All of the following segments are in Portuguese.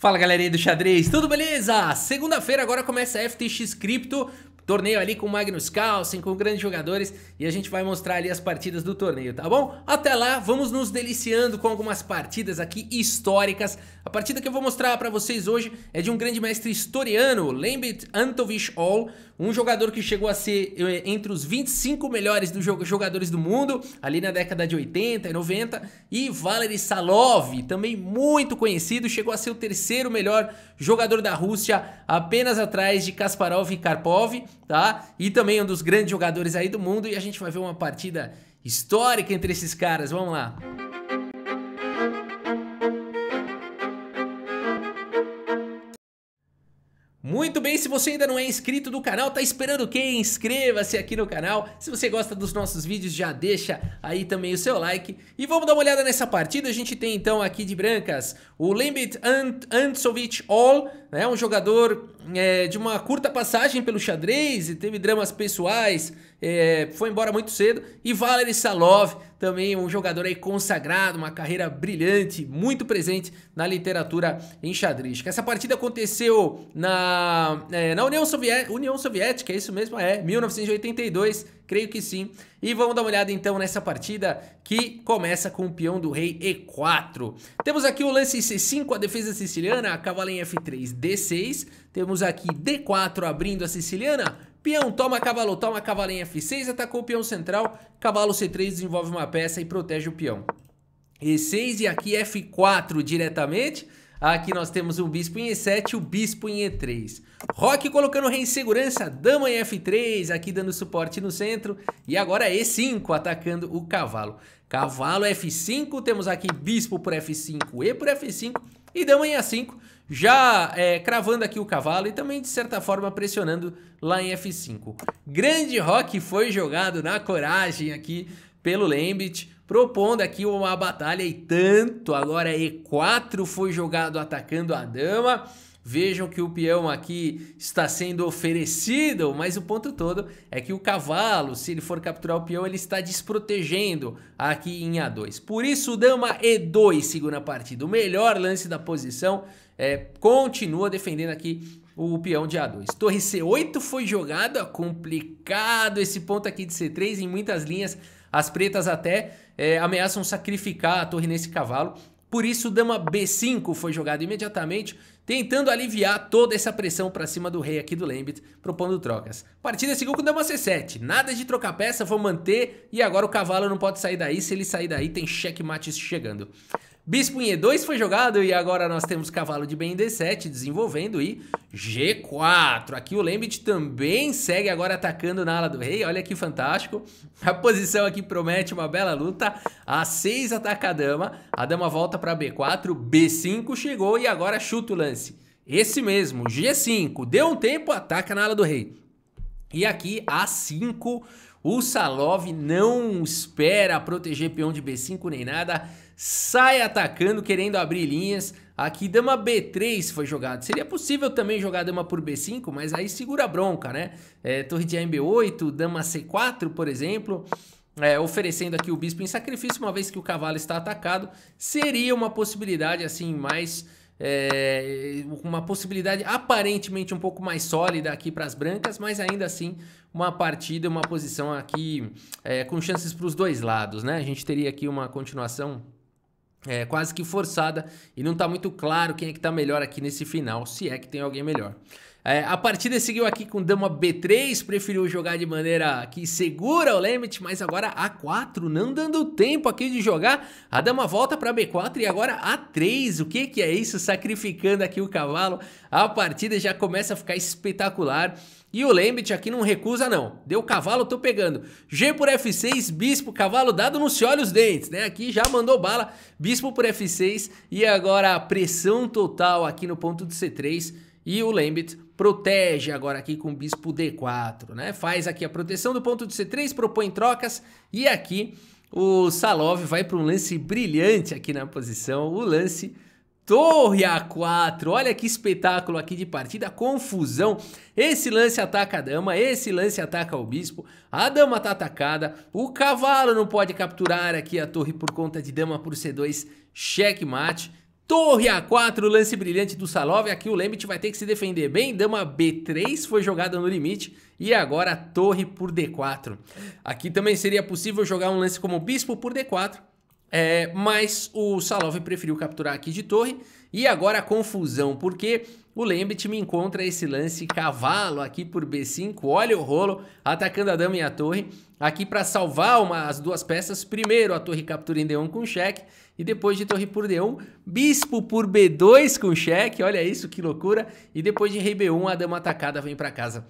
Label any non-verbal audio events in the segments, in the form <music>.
Fala galerinha do xadrez, tudo beleza? Segunda-feira agora começa a FTX Crypto Torneio ali com Magnus Carlsen, com grandes jogadores e a gente vai mostrar ali as partidas do torneio, tá bom? Até lá, vamos nos deliciando com algumas partidas aqui históricas. A partida que eu vou mostrar para vocês hoje é de um grande mestre historiano, Lembit Antovich All, um jogador que chegou a ser eh, entre os 25 melhores do jogadores do mundo, ali na década de 80 e 90, e Valery Salov, também muito conhecido, chegou a ser o terceiro melhor jogador da Rússia, apenas atrás de Kasparov e Karpov, tá? E também um dos grandes jogadores aí do mundo e a gente vai ver uma partida histórica entre esses caras. Vamos lá. Muito bem, se você ainda não é inscrito do canal, tá esperando o quê? Inscreva-se aqui no canal. Se você gosta dos nossos vídeos, já deixa aí também o seu like. E vamos dar uma olhada nessa partida. A gente tem então aqui de brancas o Lembit Ant Antsovic All né? Um jogador é, de uma curta passagem pelo xadrez e teve dramas pessoais, é, foi embora muito cedo. E Valery Salov, também um jogador aí consagrado, uma carreira brilhante, muito presente na literatura em xadrez. Essa partida aconteceu na, é, na União, Soviética, União Soviética, é isso mesmo é, 1982 Creio que sim. E vamos dar uma olhada então nessa partida que começa com o peão do rei E4. Temos aqui o lance C5, a defesa siciliana, a cavalo em F3, D6. Temos aqui D4 abrindo a siciliana, Peão toma cavalo, toma cavalo em F6, atacou o peão central, cavalo C3 desenvolve uma peça e protege o peão. E6 e aqui F4 diretamente. Aqui nós temos o bispo em E7 e o bispo em E3. Rock colocando rei em segurança, dama em F3, aqui dando suporte no centro. E agora é E5 atacando o cavalo. Cavalo F5, temos aqui bispo por F5, E por F5 e dama em A5. Já é, cravando aqui o cavalo e também, de certa forma, pressionando lá em F5. Grande Rock foi jogado na coragem aqui pelo Lembit propondo aqui uma batalha e tanto. Agora é E4 foi jogado atacando a dama. Vejam que o peão aqui está sendo oferecido, mas o ponto todo é que o cavalo, se ele for capturar o peão, ele está desprotegendo aqui em A2. Por isso, dama E2, segunda partida. O melhor lance da posição é, continua defendendo aqui o peão de A2. Torre C8 foi jogada, complicado esse ponto aqui de C3 em muitas linhas. As pretas até é, ameaçam sacrificar a torre nesse cavalo. Por isso, dama B5 foi jogada imediatamente, tentando aliviar toda essa pressão para cima do rei aqui do Lembit, propondo trocas. Partida seguiu com dama C7, nada de trocar peça, vou manter e agora o cavalo não pode sair daí, se ele sair daí tem checkmates chegando. Bispo em E2 foi jogado e agora nós temos cavalo de bem em D7 desenvolvendo e G4. Aqui o Lembit também segue agora atacando na ala do rei, olha que fantástico. A posição aqui promete uma bela luta, A6 ataca a dama, a dama volta para B4, B5 chegou e agora chuta o lance. Esse mesmo, G5. Deu um tempo, ataca na ala do rei. E aqui, A5, o Salov não espera proteger peão de B5 nem nada. Sai atacando, querendo abrir linhas. Aqui, dama B3 foi jogado. Seria possível também jogar dama por B5, mas aí segura a bronca, né? É, torre de A em B8, dama C4, por exemplo. É, oferecendo aqui o bispo em sacrifício, uma vez que o cavalo está atacado. Seria uma possibilidade, assim, mais é, uma possibilidade aparentemente um pouco mais sólida aqui para as brancas, mas ainda assim uma partida, uma posição aqui é, com chances para os dois lados, né? A gente teria aqui uma continuação é, quase que forçada e não está muito claro quem é que está melhor aqui nesse final, se é que tem alguém melhor. É, a partida seguiu aqui com dama B3, preferiu jogar de maneira que segura o limit, mas agora A4, não dando tempo aqui de jogar. A dama volta para B4 e agora A3. O que, que é isso? Sacrificando aqui o cavalo. A partida já começa a ficar espetacular. E o Lembit aqui não recusa não. Deu cavalo, tô pegando. G por F6, bispo, cavalo dado não se olha os dentes, né? Aqui já mandou bala, bispo por F6 e agora pressão total aqui no ponto de C3 e o Lembit protege agora aqui com bispo D4, né? Faz aqui a proteção do ponto de C3, propõe trocas e aqui o Salov vai para um lance brilhante aqui na posição, o lance Torre A4, olha que espetáculo aqui de partida, confusão. Esse lance ataca a dama, esse lance ataca o bispo, a dama tá atacada, o cavalo não pode capturar aqui a torre por conta de dama por C2, checkmate. Torre A4, lance brilhante do Salov. Aqui o Lembit vai ter que se defender bem. Dama B3 foi jogada no limite. E agora torre por D4. Aqui também seria possível jogar um lance como bispo por D4. É, mas o Salov preferiu capturar aqui de torre. E agora a confusão, porque o Lembit me encontra esse lance cavalo aqui por B5, olha o rolo, atacando a dama e a torre, aqui para salvar uma, as duas peças, primeiro a torre captura em D1 com cheque, e depois de torre por D1, bispo por B2 com cheque, olha isso, que loucura, e depois de rei B1 a dama atacada vem para casa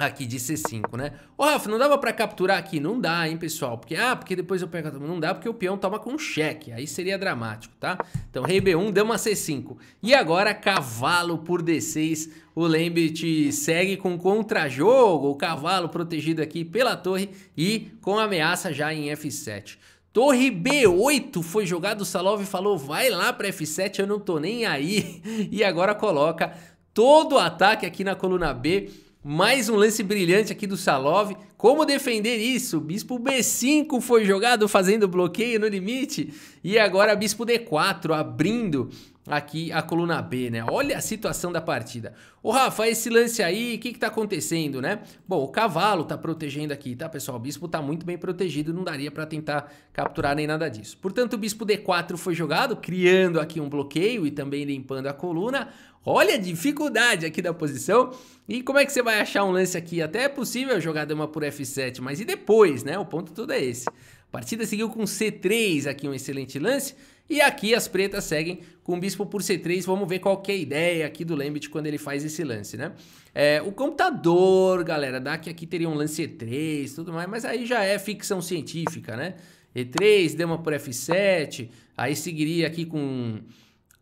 Aqui de C5, né? Ô, Rafa, não dava para capturar aqui? Não dá, hein, pessoal? Porque, ah, porque depois eu pego... Não dá porque o peão toma com cheque. Aí seria dramático, tá? Então, rei B1, dama C5. E agora, cavalo por D6. O Lembit segue com contra-jogo. O cavalo protegido aqui pela torre e com ameaça já em F7. Torre B8 foi jogado, o Salov falou, vai lá para F7, eu não tô nem aí. <laughs> E agora coloca todo o ataque aqui na coluna B mais um lance brilhante aqui do Salove. Como defender isso? Bispo B5 foi jogado fazendo bloqueio no limite e agora bispo D4 abrindo aqui a coluna B, né? Olha a situação da partida. Ô Rafa, esse lance aí, o que que tá acontecendo, né? Bom, o cavalo tá protegendo aqui, tá pessoal? O bispo tá muito bem protegido, não daria para tentar capturar nem nada disso. Portanto, o bispo D4 foi jogado, criando aqui um bloqueio e também limpando a coluna. Olha a dificuldade aqui da posição. E como é que você vai achar um lance aqui? Até é possível jogar dama por F7, mas e depois, né? O ponto todo é esse. A partida seguiu com C3 aqui, um excelente lance. E aqui as pretas seguem com o bispo por C3. Vamos ver qual que é a ideia aqui do Lambit quando ele faz esse lance, né? É, o computador, galera, dá que aqui teria um lance E3 tudo mais, mas aí já é ficção científica, né? E3, dama por F7, aí seguiria aqui com,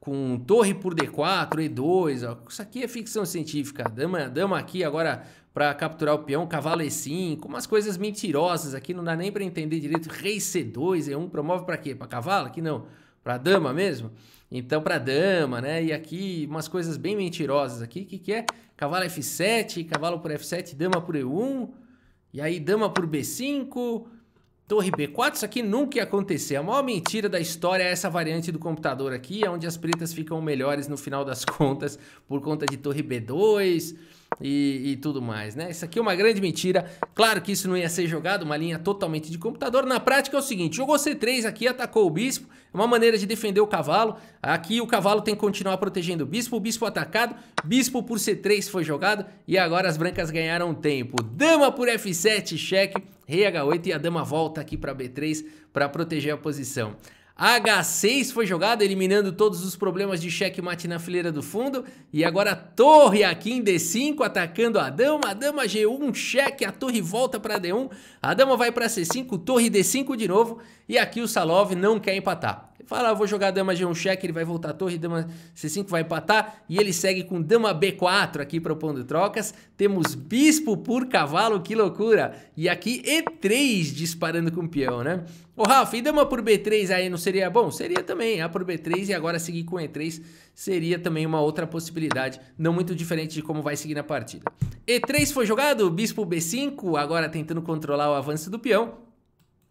com torre por D4, E2, ó. isso aqui é ficção científica, dama, dama aqui agora para capturar o peão, cavalo E5, umas coisas mentirosas aqui, não dá nem para entender direito. Rei C2, E1 promove para quê? Para cavalo? Aqui não, para dama mesmo. Então para dama, né? E aqui umas coisas bem mentirosas aqui, que que é? Cavalo F7, cavalo por F7, dama por E1, e aí dama por B5, torre B4, isso aqui nunca ia acontecer. A maior mentira da história é essa variante do computador aqui, onde as pretas ficam melhores no final das <laughs> contas por conta de torre B2, e, e, tudo mais, né? Isso aqui é uma grande mentira. Claro que isso não ia ser jogado, uma linha totalmente de computador. Na prática é o seguinte, jogou C3 aqui, atacou o bispo, é uma maneira de defender o cavalo. Aqui o cavalo tem que continuar protegendo o bispo, o bispo atacado, bispo por C3 foi jogado e agora as brancas ganharam tempo. Dama por F7, cheque, rei H8 e a dama volta aqui para B3 para proteger a posição. H6 foi jogado, eliminando todos os problemas de checkmate na fileira do fundo. E agora torre aqui em D5, atacando a dama. A dama G1, cheque, a torre volta para D1. A dama vai para C5, torre D5 de novo. E aqui o Salov não quer empatar. Fala, ah, vou jogar dama G1 cheque, ele vai voltar a torre, dama C5 vai empatar. E ele segue com dama B4 aqui propondo trocas. Temos bispo por cavalo, que loucura. E aqui E3 disparando com o peão, né? Ô, Rafa, e dama por B3 aí não seria bom? Seria também, A por B3 e agora seguir com E3 seria também uma outra possibilidade, não muito diferente de como vai seguir na partida. E3 foi jogado, bispo B5, agora tentando controlar o avanço do peão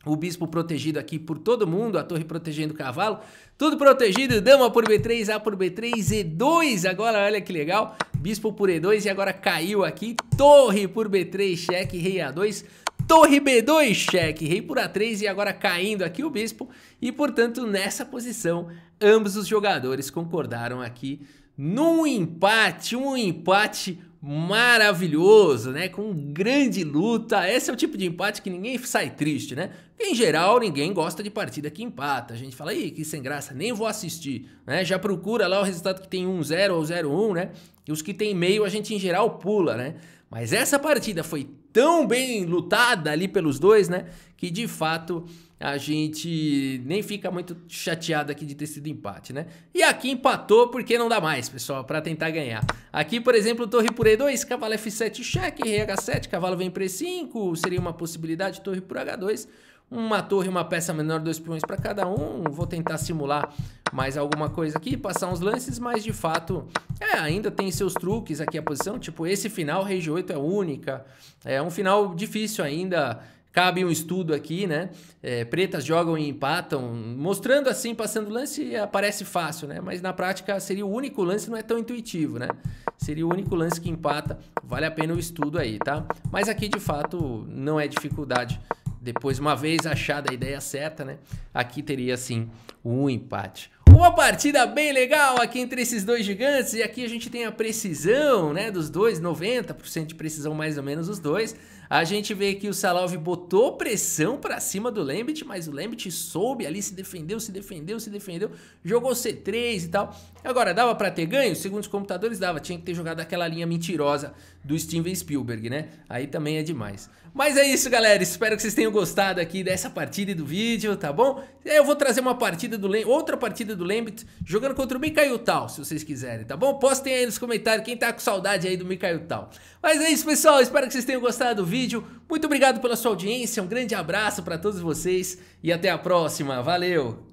o bispo protegido aqui por todo mundo, a torre protegendo o cavalo, tudo protegido, dama por B3, A por B3, E2 agora, olha que legal, bispo por E2 e agora caiu aqui, torre por B3, cheque, rei A2, torre B2, cheque, rei por A3 e agora caindo aqui o bispo e portanto nessa posição ambos os jogadores concordaram aqui num empate, um empate maravilhoso, né? Com grande luta. Esse é o tipo de empate que ninguém sai triste, né? em geral, ninguém gosta de partida que empata. A gente fala, ih, que sem graça, nem vou assistir, né? Já procura lá o resultado que tem 1-0 ou 0-1, né? E os que tem meio a gente em geral pula, né? Mas essa partida foi tão bem lutada ali pelos dois, né? Que de fato a gente nem fica muito chateado aqui de ter sido empate, né? E aqui empatou porque não dá mais, pessoal, para tentar ganhar. Aqui, por exemplo, torre por E2, cavalo F7 cheque, rei H7, cavalo vem por E5, seria uma possibilidade, torre por H2 uma torre, uma peça menor, dois peões para cada um. Vou tentar simular mais alguma coisa aqui, passar uns lances, mas de fato, é, ainda tem seus truques aqui a posição. Tipo, esse final, rei g8 é única. É um final difícil ainda. Cabe um estudo aqui, né? É, pretas jogam e empatam, mostrando assim, passando lance, aparece é, fácil, né? Mas na prática seria o único lance, não é tão intuitivo, né? Seria o único lance que empata, vale a pena o estudo aí, tá? Mas aqui de fato não é dificuldade depois, uma vez achada a ideia certa, né? Aqui teria assim um empate. Uma partida bem legal aqui entre esses dois gigantes. E aqui a gente tem a precisão, né? Dos dois, 90% de precisão mais ou menos os dois. A gente vê que o Salov botou pressão para cima do Lembit, mas o Lembit soube ali, se defendeu, se defendeu, se defendeu, jogou C3 e tal. Agora, dava para ter ganho? Segundo os computadores, dava. Tinha que ter jogado aquela linha mentirosa do Steven Spielberg, né? Aí também é demais. Mas é isso, galera. Espero que vocês tenham gostado aqui dessa partida e do vídeo, tá bom? Eu vou trazer uma partida do Lembit, outra partida do Lembit, jogando contra o Mikhail Tal, se vocês quiserem, tá bom? Postem aí nos comentários quem tá com saudade aí do Mikhail Tal. Mas é isso, pessoal. Espero que vocês tenham gostado do vídeo. Muito obrigado pela sua audiência. Um grande abraço para todos vocês e até a próxima. Valeu!